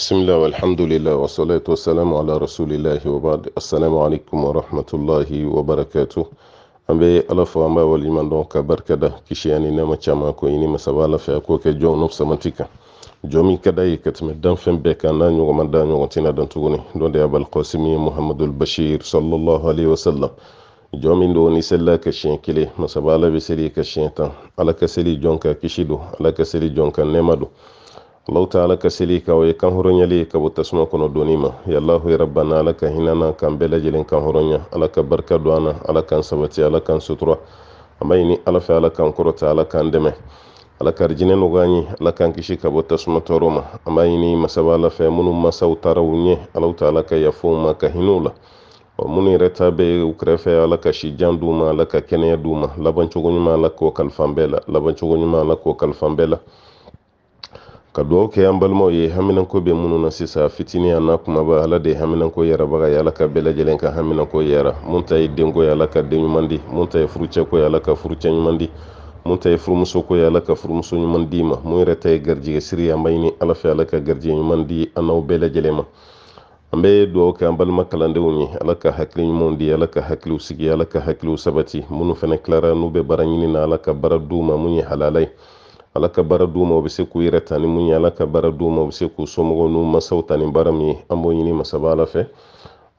بسم الله والحمد لله والصلاة والسلام على رسول الله وبعد السلام عليكم ورحمة الله وبركاته أبي ألف وما والإيمان دونك بركة ده كشي أني يعني نما شما كوني نما سوالا في أكوك جو نفس منتك جو من كده يكتم الدم فين بك أنا نيو من دان نيو دون دي أبل محمد البشير صلى الله عليه وسلم جومي دوني سلا يسلا كلي كلي مسوالا بسلي كشي تا على كسلي جونك كشي دو على كسلي جونك نما allahu taala ka seli ka o ye kan hɔrɔnyali ka bɔ tasuma kɔnɔ doni ma yalahu rabbana ala ka hinana k'an bɛɛ lajɛlen kan ala ka barika don an na ala k'an sabati ala k'an sutura an b'a ɲini ala fɛ ala k'an kɔrɔta ala k'an dɛmɛ ala ka arijinɛ ala k'an kisi ka bɔ tasuma tɔɔrɔ ma an b'a ɲini masaba ala fɛ minnu masaw taara ɲɛ alahu taala ka yafa ma ka hinɛw la minnu yɛrɛ ta bɛ kɛrɛfɛ ala ka sijan d'u ma ala ka kɛnɛya d'u ma labancogo ɲuman ala k'o kalifan bɛɛ la labancogo ɲuman ala k'o kalifan bɛɛ la ka dugawu kɛ an balimaw ye haminanko bɛ minnu na sisan fitini a n'a kumaba ala de ye haminanko yɛrɛbaga ye ala ka bɛɛ lajɛlen ka haminanko yɛra mun ta ye denko ye ala ka den ɲuman di mun ta ye furucɛko ye ala ka furucɛ ɲuman di mun ta ye furumuso ko ye ala ka furumuso ɲuman di ma mun yɛrɛ ta ye garijɛgɛ siri an b'a ɲini ala fɛ ala ka garijɛgɛ ɲuman di an n'aw bɛɛ lajɛlen ma an bɛ dugawu kɛ an balima kalandenw ye ala ka hakili ɲumanw di ala ka hakiliw sigi ala ka hakiliw sabati minnu fana tilara n'u bɛ baara ɲini na ala ka baara di u ma mun ye halala ye ala ka baara d'u ma u se k'u yɛrɛ ta mun ye ala ka baara d'u ma u se k'u somɔgɔw n'u masaw ta baara min ye an b'o ɲini masaba ala fɛ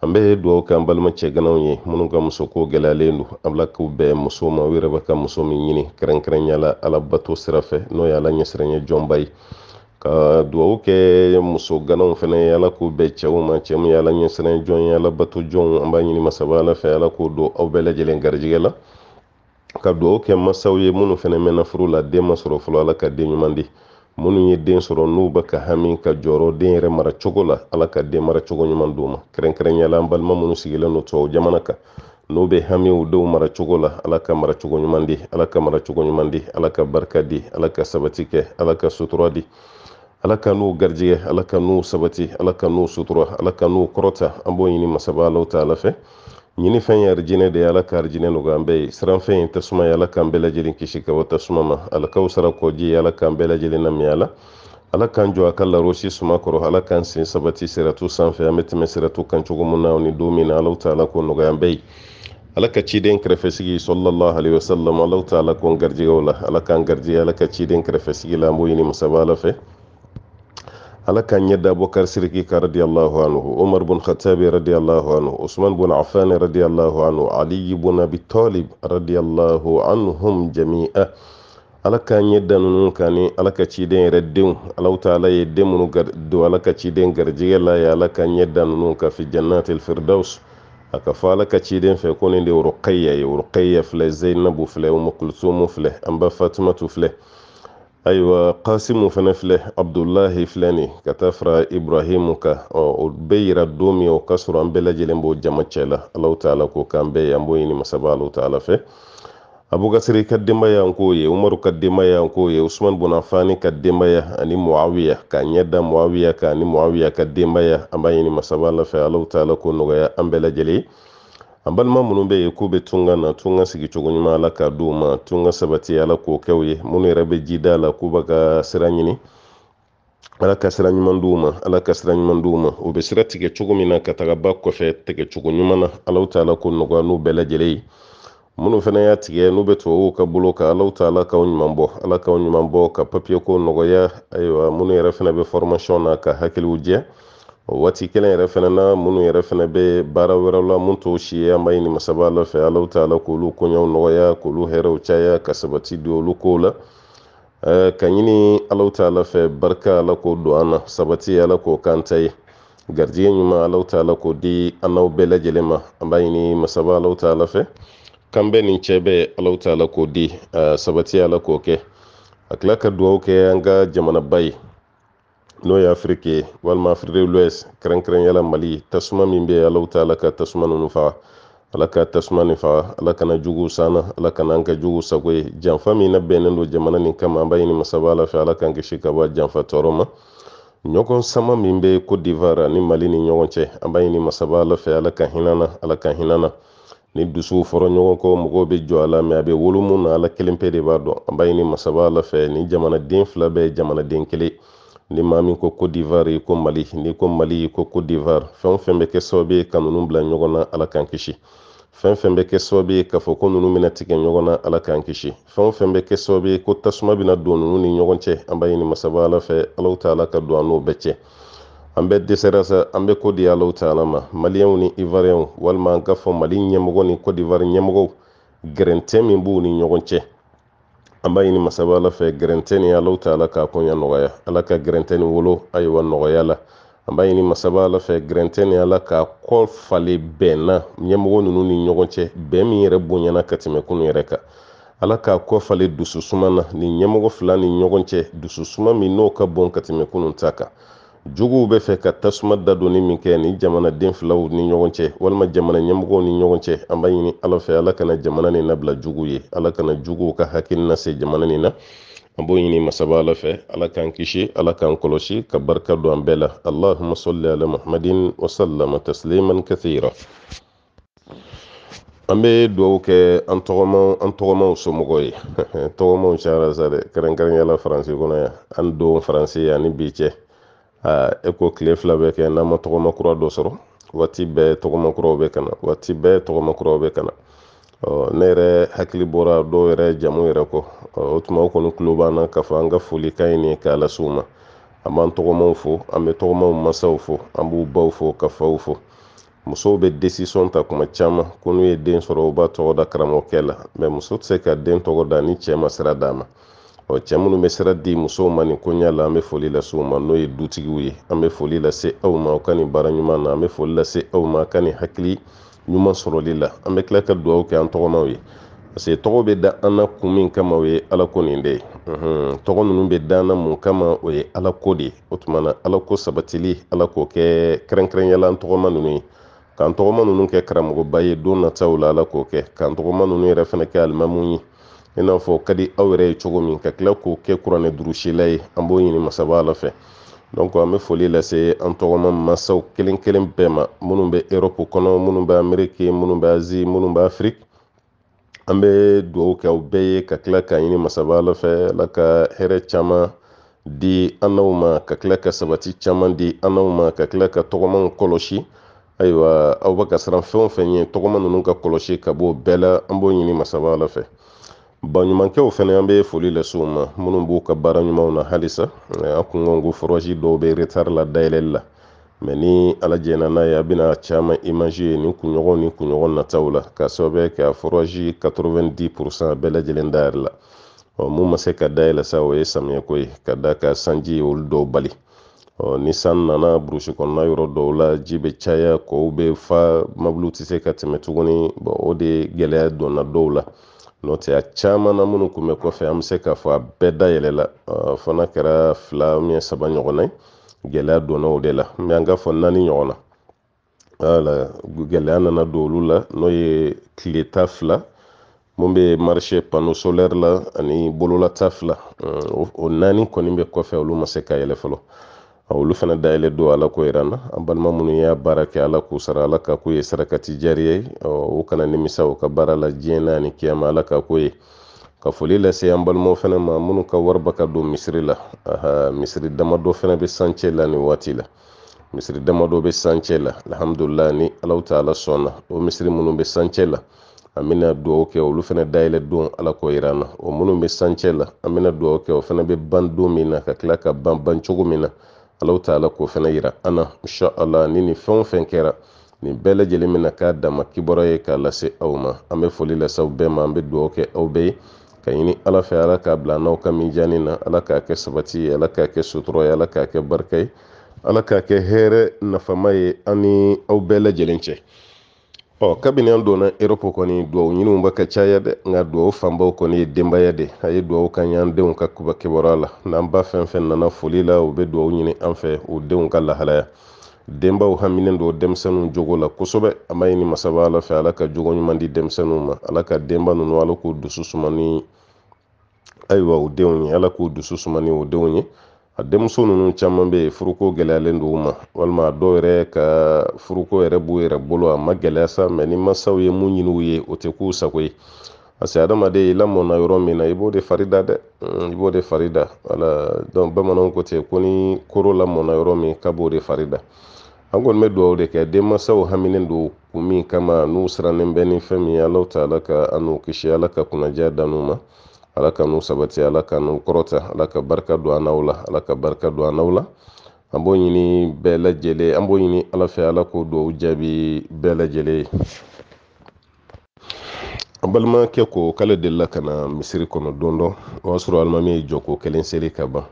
an bɛ dugawu kɛ an balima cɛganaw ye minnu ka musoko gɛlɛyalen don an k'u bɛɛ musow ma u yɛrɛ bɛ ka muso min ɲini kɛrɛnkɛrɛnya ala bato sira fɛ n'o ye ala ɲɛsiranya jɔnba ye ka dugawu kɛ muso ganaw fɛnɛ ye ala k'u bɛɛ cɛw ma cɛ min ye ala ɲɛsiranya jɔn ye ala bato jɔnw an b'a ɲini masaba ala fɛ ala k'o don aw bɛɛ lajɛlen garijɛgɛ la ka dugawu kɛ masaw ye minnu fɛnɛ mɛnna furu la den ma sɔrɔ fɔlɔ ala ka den ɲuman di minnu ye den sɔrɔ n'u bɛ ka hami ka jɔrɔ den yɛrɛ mara cogo la ala ka den mara cogo ɲuman d'u ma kɛrɛnkɛrɛnnenya an balima minnu sigilen don tubabu jamana kan n'u bɛ hami u denw mara cogo la ala ka mara cogo ɲuman di ala ka mara cogo ɲuman di ala ka barika di ala ka sabati kɛ ala ka sutura di ala ka n'u garijɛgɛ ala ka n'u sabati ala ka n'u sutura ala ka n'u kɔrɔta an b'o ɲini masaba alaw ta ala fɛ ɲini fɛn ye arijinɛ de ye ala ka arijinɛ nɔgɔ an bɛɛ ye siranfɛn ye tasuma ye ala k'an bɛɛ lajɛlen kisi ka bɔ tasuma ma alakaw sara kɔji ye ala k'an bɛɛ lajɛlen namiya la ala k'an jɔ a ka larosi suma kɔrɔ ala k'an sen sabati siratu sanfɛ an bɛ tɛmɛ siratu kan cogo mun na ni don min na alaw ta ala ko nɔgɔya an bɛɛ ye ala ka ciden kɛrɛfɛsigi sallallahu alaihi wasallam alaw ta ala ko n garijɛgɛw la ala k'an garijɛgɛ ala ka ciden kɛrɛfɛsigi la an b'o ɲini masaba ala fɛ ala kan yadda abokan sirki ka radiyallahu anhu umar bin khattabi radiyallahu anhu usman bin affan radiyallahu anhu ali bin abi talib radiyallahu anhum jami'a ala kan yadda nunu ka ala ka ci den yɛrɛ denw alaw taala ye den minnu don ala ka ci den garijɛgɛ la ye ala kan yadda nunu ka fi jannatil firdaus a ka fɔ ala ka ciden fɛ ko ne de ye worokayya ye worokayya zainabu filɛ umu kulsumu filɛ an ba fatumatu ayiwa kasimu fɛnɛ filɛ abdulahi filɛ ni ka taa fara ibrahimu ka ɔ o bɛɛ yira don min o ka sɔrɔ an bɛɛ lajɛlen b'o jama cɛ la alahu taala ko k'an bɛɛ ye an b'o ɲini masaba alahu taala fɛ abukasiri ka denbaya an k'o ye umaru ka denbaya an k'o ye usman bonafani ka denbaya ani muawiya k'a ɲɛ da muawiya kan ani muawiya ka denbaya an b'a ɲini masaba ala fɛ alahu taala ko nɔgɔya an bɛɛ lajɛlen an balima minnu bɛ yen k'u bɛ tunga na tunga sigicogo ɲuman ala k'a di u ma tunga sabati ala k'o kɛ u ye minnu yɛrɛ bɛ ji da la k'u b'a ka sira ɲini ala ka sira ɲuman di u ma ala ka sira ɲuman di u ma u bɛ sira tigɛ cogo min na ka taga ba kɔfɛ tigɛcogo ɲuman na alaw ta ala ko nɔgɔya n'u bɛɛ lajɛlen ye minnu fana y'a tigɛ n'u bɛ tubabuw ka bolo kan alaw ta ala k'aw ɲuman bɔ ala k'aw ɲuman bɔ ka papiye ko nɔgɔya ayiwa minnu yɛrɛ fana bɛ na ka hakiliw jɛ o waati kelen yɛrɛ fɛnɛ na minnu yɛrɛ fɛnɛ bɛ baara wɛrɛw la mun t'o si ye an b'a ɲini masaba ala fɛ alaw ta ala k'olu koɲɛw nɔgɔya k'olu hɛrɛw caya ka sabati di olu kow la ka ɲini alaw ta ala fɛ barika ala k'o don an na sabati ala k'o k'an ta ye garijɛgɛ ɲuman alaw ta ala k'o di an n'aw bɛɛ lajɛlen ma an b'a ɲini masaba alaw ta ala fɛ kan nin cɛ bɛɛ alaw ta ala k'o di sabati ala k'o kɛ a tila ka dugawu kɛ an ka jamanaba ye n'o ye afiriki ye walima afiriki l'ouest kɛrɛnkɛrɛnyala mali tasuma min bɛ alaw ta ala ka tasuma ninnu faga ala ka tasuma nin faga ala kana jugu sanna ala kana an ka jugu sago ye janfa min na bɛnnen don jamana nin kama an b'a ɲini masaba ala fɛ ala k'an kisi ka bɔ janfa tɔɔrɔ ma ɲɔgɔn sama min bɛ cote d'ivoire ni mali ni ɲɔgɔn cɛ an b'a ɲini masaba ala fɛ ala ka hinɛ na ala ka hinɛ na ni dusuw fɔra ɲɔgɔn kɔ mɔgɔw bɛ jɔ a la mɛ a bɛ wolo mun na ala kelen pe de b'a dɔn an b'a ɲini masaba ala fɛ ni jamanaden fila bɛɛ ye jamanaden kelen ni maa min ko cote d'ivoire ko mali n'i ko mali i ko cote d'ivoire fɛn o fɛn bɛ kɛ sababu ye ka ninnu bila ɲɔgɔn na ala k'an kisi fɛn fɛn bɛ kɛ sababu ye k'a fɔ ko ninnu bɛna tigɛ ɲɔgɔn na ala k'an kisi fɛn o fɛn bɛ kɛ sababu ye ko tasuma bɛna don ninnu ni ɲɔgɔn cɛ an b'a ɲini masaba ala fɛ alaw ta ala ka don an n'o bɛɛ cɛ an bɛ dɛsɛra sa an bɛ ko di alaw ta ala ma maliyɛnw ni ivoiriyɛnw walima an ka fɔ mali ɲɛmɔgɔ ni kɔdiwari ɲɛmɔgɔw gɛrɛntɛ min b'u ni ɲɔgɔn cɛ an b'a ɲini masaba ala fɛ gɛrɛntɛ ni alaw ta ala k'a koɲa nɔgɔya ala ka gɛrɛntɛ wolo ayiwa nɔgɔya la an b'a ɲini masaba ala fɛ gɛrɛntɛ ni ala ka kɔ fale bɛnna ɲɛmɔgɔ nunu ni ɲɔgɔn cɛ bɛn min yɛrɛ boyana ka tɛmɛ kunu yɛrɛ kan ala k'a kɔ fale dususuma na ni ɲɛmɔgɔ fila ni ɲɔgɔn cɛ dususuma min n'o ka bon ka tɛmɛ kunu ta kan jogow bɛ fɛ ka tasuma dadonni min kɛ ni jamanaden filaw ni ɲɔgɔn cɛ walima jamana ɲɛmɔgɔw ni ɲɔgɔn cɛ an b'a ɲini ala fɛ ala kana jamana nin nabila jugu ye ala kana juguw ka hakilina se jamana nin na an b'o ɲini masaba ala fɛ ala k'an kisi ala k'an kɔlɔsi ka barika don an bɛɛ la allahuma salli ala muhamadin wasallama tasliman kathira an bɛ dugawu kɛ an tɔgɔmaw an ye tɔgɔmaw cayara dɛ kɛrɛnkɛrɛnnenya faransi kɔnɔ yan an don faransi ani bi cɛ Ah, eko oh, e ko kile fila bɛ kɛ n'an ma tɔgɔma kura dɔ sɔrɔ waati bɛɛ tɔgɔma kuraw bɛ kana waati bɛɛ tɔgɔma kuraw bɛ kana ɔ ne yɛrɛ hakili bɔra dɔw yɛrɛ jamu yɛrɛ kɔ o tuma o kɔni tulo b'an na k'a fɔ an ka foli ka ɲi nin ye k'a lase u ma an b'an tɔgɔmaw fo an bɛ tɔgɔmaw masaw fo an b'u baw fo ka faw fo musow bɛ desisɔn ta kuma caman ko n'u ye den sɔrɔ u b'a tɔgɔ da karamɔgɔkɛ la mɛ muso tɛ se ka den tɔgɔ da ni cɛ ma sira d'a ma ɔ cɛ minnu bɛ sira di musow ma nin koɲa la an bɛ foli lase u ma n'o ye dutigiw ye an bɛ foli lase aw ma aw ka nin baara ɲuman na an bɛ foli lase aw ma ka nin hakili ɲuman sɔrɔli la an bɛ tila ka dugawu kɛ an tɔgɔmaw ye parce que tɔgɔ bɛ da an na kun min kama o ye ala ko mhm. nin de ye tɔgɔ ninnu bɛ da an na mun kama o ye ala ko de ye o tuma na ala ko sabatili ala k'o kɛ kɛrɛnkɛrɛnyala an tɔgɔma ninnu ye k'an tɔgɔma ninnu kɛ karamɔgɔba ye don nataw la ala k'o kɛ k'an tɔgɔma ninnu yɛrɛ fana kɛ alimamu ye i n'a fɔ ka di aw yɛrɛ ye cogo min ka tila k'o kɛ kuranɛ durusila ye an b'o ɲini masaba ala fɛ donc an bɛ foli lase an tɔgɔma masaw kelen kelen bɛɛ ma minnu bɛ erɔpu kɔnɔ minnu bɛ ameriki minnu bɛ azi minnu bɛ afiriki an bɛ dugawu kɛ aw bɛɛ ye ka tila k'a ɲini masaba ala fɛ ala ka hɛrɛ caman di an n'aw ma ka tila ka sabati caman di an n'aw ma ka tila ka tɔgɔmaw kɔlɔsi ayiwa aw bɛ ka siran fɛn o fɛn ye tɔgɔma ninnu ka kɔlɔsi ka bɔ bɛɛ la an b'o ɲini masaba ala fɛ baɲumankɛw fɛnɛ an be foli ma minnu b'u ka baara ɲumanw na halisa an kungon dɔw be retard la dayɛlɛli la mɛ ni ala jɛna n'a ye a bena caaman image ye ni kunɲɔgɔn ni kunɲɔgɔn nataw la k'a sababuya kɛ a forage 90 pourcent bɛɛ lajɛlen dayɛri la mun ma se ka dayɛlɛ sa o ye ye ka da ka sanji ye olu dɔw bali ni san nana burusi kɔnɔna yɔrɔ dɔw la ji be caya be fa tɛ se ka tɛmɛ tuguni o de gwɛlɛya donna dɔw la n'o tɛ a caman na minnu kun bɛ kɔfɛ an bɛ se k'a fɔ a bɛɛ dayɛlɛla uh, fana kɛra fila saba ɲɔgɔnna ye gɛlɛya donna o de la mɛ an k'a fɔ naani na wala gɛlɛya nana don olu la n'o ye tile ta fila mun bɛ marise pano solɛri la ani bololata fila mm, o naani kɔni bɛ kɔfɛ olu ma se ka yɛlɛ fɔlɔ olu fana dayɛlɛ don ala ko yiran an balima minnu y'a baara kɛ ala k'u sara ala ka ko ye sarakati jariya ye o kana nimisa u ka baara la diɲɛ na ni kiyama ala ka ko ye ka foli lase an balimaw fana ma minnu ka wariba ka don misiri la aha misiri damadɔ fana bɛ sancɛ la nin waati la misiri damadɔ bɛ sancɛ la alhamdulilah ni alaw ta sɔnna o misiri minnu bɛ sancɛ la an bɛna dugawu kɛ olu fana dayɛlɛ don ala ko yiran o minnu bɛ sancɛ la an bɛna dugawu kɛ o fana bɛ ban don min na ka tila ka ban ban min na alaw taala k'o fɛnɛ yira an na inshallah ni ni fɛn o fɛn kɛra nin bɛɛ lajɛlen bɛna k'a dama kibaruya ye k'a lase aw ma an be foli lase bɛɛ ma an be dugawu kɛ aw bɛɛ ye ka ɲini ala fɛ ala k'a bila n'aw ka minjani na ala k'a kɛ sabati ye ala k'a kɛ sutura ye ala k'a kɛ barika ye ala k'a kɛ hɛrɛ nafama ye an ni aw bɛɛ lajɛlen cɛ ɔ kabini an donna erɔpu kɔni duwawu ɲiniw ba ka caya dɛ nka duwawu fanbaw kɔni ye denbaya de a ye duwawu ka ɲan denw ka kibaruya la n'an ba fɛn fɛn nana foli la u be duwawu ɲini an fɛ u denw ka lahalaya denbaw haminen do denmisɛnu jogo la kosɛbɛ a ma ɲini masaba ala fɛ ala ka jogo ɲuman di denmisɛnu ma ala ka denba nunu ala k'u dusu sumani ayiwa u denw ye ala k'u dusu sumani u denw ye a denmuso ninnu caman bɛ yen furuko gɛlɛyalen don u ma walima a dɔw yɛrɛ ka furuko yɛrɛ b'u yɛrɛ bolo a ma gɛlɛya sa mɛ ni masaw ye mun ɲini u ye o tɛ k'u sago ye parce adamaden i lamɔna yɔrɔ min na i b'o de fari da dɛ hmm, i b'o de fari da wala donc bamananw ko ten ko ni koro lamɔna yɔrɔ min ka b'o de fari da an kɔni bɛ dugawu de kɛ denmansaw haminen don kun min kama n'u sirannen bɛ ni fɛn min ye alaw ka an kisi ala ka kunnadiya dan ma ala ka n'u sabati ala ka n'u kɔrɔta ala ka barika don an la ala ka barika don an la an b'o ɲini bɛɛ lajɛlen an b'o ɲini ala fɛ ala k'o duwawu jaabi bɛɛ lajɛlen ye an balimakɛ ko k'ale delila ka na misiri kɔnɔ don dɔ o y'a sɔrɔ alimami ye jɔko kelen seli ka ban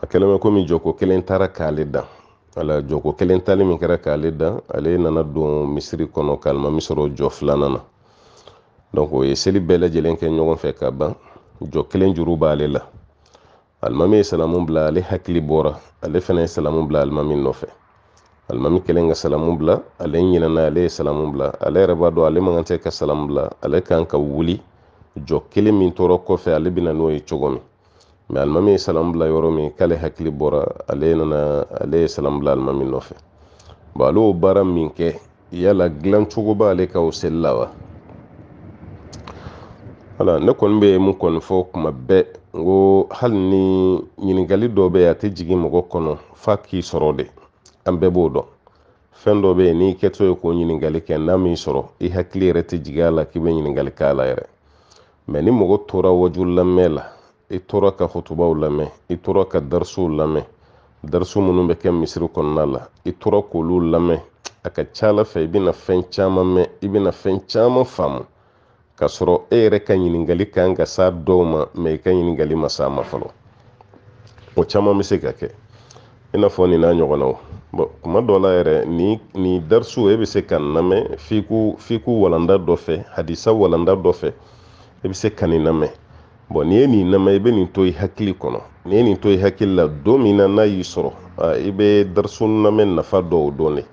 a kɛlen bɛ komi jɔko kelen taara k'ale dan ala jɔko kelen tali min kɛra k'ale dan ale nana don misiri kɔnɔ ka alimami sɔrɔ jɔ filanan na o ye seli bɛɛ lajɛlen kɛ ɲɔgɔn fɛ ka ban jɔ kelen juru b'ale la alimami ye salamu bila ale hakili bɔra ale fana ye salamu bila alimami nɔfɛ alimami kelen ka salamu bila ale ɲinɛna ale ye salamu bila ale yɛrɛ b'a dɔn ale man kan tɛ ka salamu bila ale kan ka wuli jɔ kelen min tɔɔrɔ kɔfɛ ale bɛna n'o ye cogo min mɛ alimami ye salamu bila yɔrɔ min k'ale hakili bɔra ale nana ale ye salamu bila alimami nɔfɛ bon ale y'o baara min kɛ yala dilancogo b'ale ka o seli la wa wala ne kɔni bɛ mun kɔni fɔ kuma bɛɛ n ko hali ni ɲininkali dɔ bɛ yen a tɛ jigin mɔgɔ kɔnɔ f'a k'i sɔrɔ de an bɛɛ b'o dɔn fɛn dɔ bɛ yen n'i kɛtɔ ye k'o ɲininkali kɛ n'a m'i sɔrɔ i hakili yɛrɛ tɛ jigin a la k'i bɛ ɲininkali k'a la yɛrɛ mɛ ni mɔgɔ tora waju lamɛn la i tora ka hotubaw lamɛn i tora ka darisow lamɛn dariso minnu bɛ kɛ misiri kɔnɔna la i tora k'olu lamɛn a ka ca ala fɛ i bɛna fɛn caman mɛn i bɛna fɛn caman faamu k'a sɔrɔ e yɛrɛ ka ɲiningali kan ka s'a dɔw ma mɛ i ka ɲininkali ma s'a ma fɔlɔ o caman bɛ se ka kɛ i n'a fɔ nin n'a ɲɔgɔnnaw bɔn kuma dɔ la yɛrɛ nin nin dariso e bɛ se ka namɛ lamɛn f'i ko f'i ko walanda dɔ fɛ hadisa walanda dɔ fɛ e bɛ se ka nin lamɛn bɔn n'i ye nin lamɛn i bɛ nin to i hakili kɔnɔ n'i ye nin to i hakili la don min na n'a y'i sɔrɔ i bɛ dariso namɛ nafa dɔw dɔn de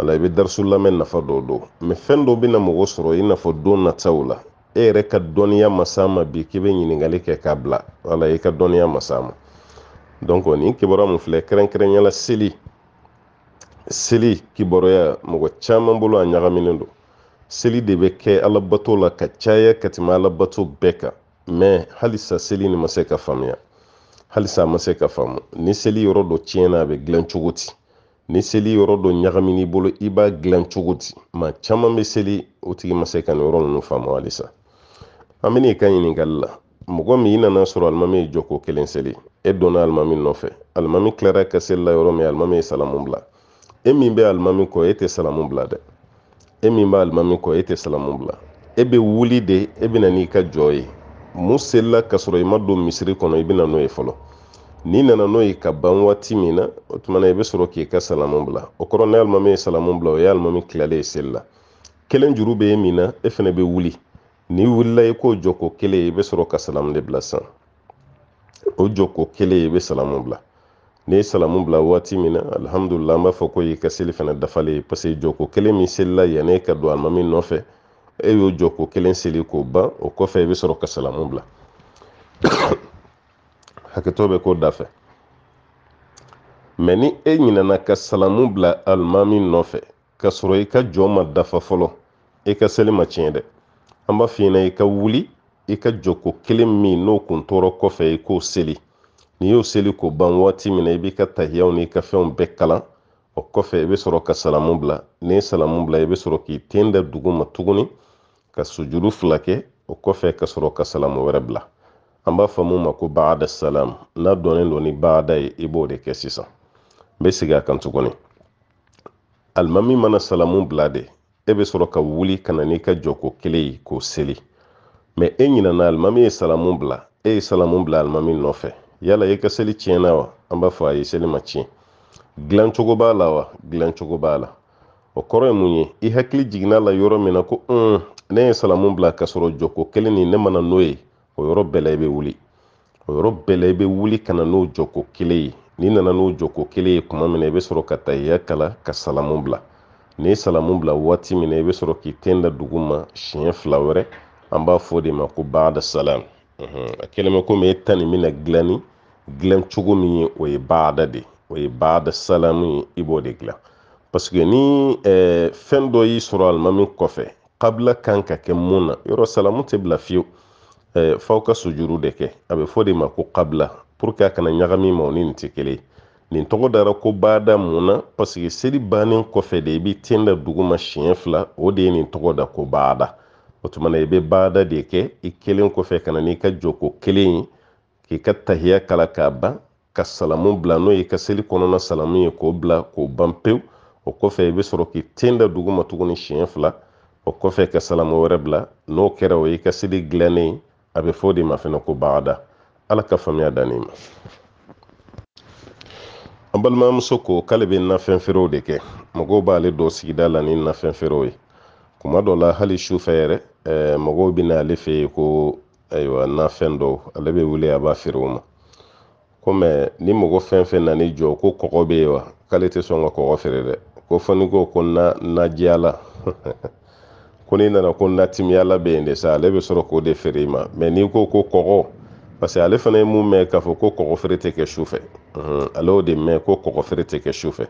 wala i bɛ darisu lamɛn nafa dɔ don mɛ fɛn dɔ bɛna mɔgɔ sɔrɔ i n'a fɔ don nataw la e yɛrɛ ka dɔnniya ma ma bi k'i bɛ ɲininkali kɛ k'a bila wala i ka dɔnniya ma s'a ma donc nin kibaruya min filɛ kɛrɛnkɛrɛnnenya la seli seli kibaruya mɔgɔ caman bolo a ɲagaminen don seli de bɛ kɛ alabato la ka caya ka tɛmɛ alabato bɛɛ kan mɛ halisa seli ni ma se ka faamuya halisa a ma se ka faamu ni seli yɔrɔ dɔ tiɲɛna a bɛ dilan cogo di ni seli yɔrɔ dɔ ɲagamini bolo i b'a dilan cogo di ma caman bɛ seli o tigi ma se ka nin yɔrɔ ninnu faamu halisa an i ka ɲininkali la mɔgɔ min i nana sɔrɔ alimami ye jɔko kelen seli e donna alimami nɔfɛ alimami tilara ka seli la yɔrɔ min alimami ye salamu bila e min bɛ alimami kɔ e tɛ salamu bila dɛ e min bɛ alimami kɔ e tɛ salamu bila e bɛ wuli de e bɛ na n'i ka jɔ ye mun selila ka sɔrɔ i ma don misiri kɔnɔ i bɛ na n'o ye fɔlɔ n'i nana n'o ye ka ban waati min na o tumana i be sɔrɔ k'i ka salamu bila o kɔrɔ ni alimami ye salamu bila o ye alimami kilalen ye seli la kelen juru bɛ e min na e fana bɛ wuli n'i wulila i k'o jɔko kelen i bɛ sɔrɔ ka salamu de bila san o jɔko kelen i bɛ salamu bila n'i ye salamu bila waati min na alihamudulila an b'a fɔ ko y'i ka seli fana dafalen ye paseke jɔko kelen min selila yanni ka don alimami nɔfɛ e y'o jɔko kelen seli k'o ban o kɔfɛ i bɛ sɔrɔ ka salamu bila hakɛto bɛ ko da mɛ ni e ɲinɛna ka salamu bila alimami nɔfɛ ka sɔrɔ i ka jɔ ma dafa fɔlɔ i ka seli ma tiɲɛ dɛ an b'a f'i ɲɛna i ka wuli i ka jɔko kelen min n'o kun tɔɔrɔ kɔfɛ i k'o seli n'i y'o seli k'o ban waati min na i b'i ka tahiyaw n'i ka fɛnw bɛɛ kalan o kɔfɛ i bɛ sɔrɔ ka salamu bila n'i ye salamu bila i bɛ sɔrɔ k'i ten da dugu ma tuguni ka sujuru fila kɛ o kɔfɛ ka sɔrɔ ka salamu wɛrɛ bila an b'a fɔ mun ma ko baada salam n'a dɔnnen don ni baada ye i b'o de kɛ sisan n bɛ segin a kan tuguni alimami mana salamu bila de e bɛ sɔrɔ ka wuli ka na n'i ka jɔko kelen ye k'o seli mɛ e ɲinana alimami ye salamu bila e ye salamu bila alimami nɔfɛ yala e ka seli tiɲɛna wa an b'a fɔ a ye seli ma tiɲɛ dilancogo b'a la wa dilancogo b'a la o kɔrɔ ye mun ye i hakili jiginna la yɔrɔ min na ko un ne ye salamu bila ka sɔrɔ jɔko kelen nin ne mana n'o ye o yɔrɔ bɛɛ la i bɛ wuli o yɔrɔ bɛɛ la i bɛ wuli ka na n'o jɔko kelen ye n'i nana n'o jɔko kelen ye kuma min na i bɛ sɔrɔ ka tahiya kala ka salamu bila n'i ye salamu bila waati min na i bɛ sɔrɔ k'i ten da dugu ma siɲɛ fila wɛrɛ an b'a fɔ o de ma ko baada salam a kɛlen bɛ komi e ta nin bɛna dilan ni dilan cogo min ye o ye baada de o ye baada salamu ye i b'o de dilan paseke ni fɛn dɔ y'i sɔrɔ alimami kɔfɛ kabila kan ka kɛ mun na yɔrɔ salamu tɛ bila fiyewu Eh, f'aw ka sujuru de kɛ a bɛ fɔ de ma ko kabila pour que a kana ɲagami ma ni nin tɛ kelen nin tɔgɔ dara ko baada mun na paseke seli bannen kɔfɛ de i bɛ ten da dugu ma siɲɛ fila o de ye nin tɔgɔ da ko baada o tuma na i bɛ baada de kɛ i kelen kɔfɛ ka na n'i ka joko kelen ye k'i ka tahiya kala k'a ban ka salamu bila n'o y'i ka seli kɔnɔna salamu ye k'o bila k'o ban pewu o kɔfɛ i bɛ sɔrɔ k'i tenda da dugu ma tuguni siɲɛ fila o kɔfɛ ka salamu wɛrɛ bila n'o kɛra o y'i ka seli dilannen ye a bɛ fɔ o de ma fɛnɛ ko bagada ala ka faamuya danni ma an balimamuso ko k'ale bɛ nafɛn feerew de kɛ mɔgɔw b'ale dɔ sigida la ni nafɛn feerew ye kuma dɔ la hali sufɛ yɛrɛ eh, mɔgɔw bɛ ale fɛ yen ko ayiwa nafɛn dɔw ale bɛ wele a b'a feere o ma kɔmi ni mɔgɔ fɛn fɛn nan'i jɔ ko kɔgɔ bɛ yen wa k'ale tɛ sɔn ka kɔgɔ feere dɛ ko fɔ ni ko ko na najɛya la ko n'i nana ko natimiyala bɛ yen de sa ale bɛ sɔrɔ k'o de feere i ma mɛ n'i ko ko kɔgɔ parce que ale fana ye mun mɛn k'a fɔ ko kɔgɔ feere tɛ kɛ su mhm. fɛ ale y'o de mɛn ko kɔgɔ feere tɛ kɛ su fɛ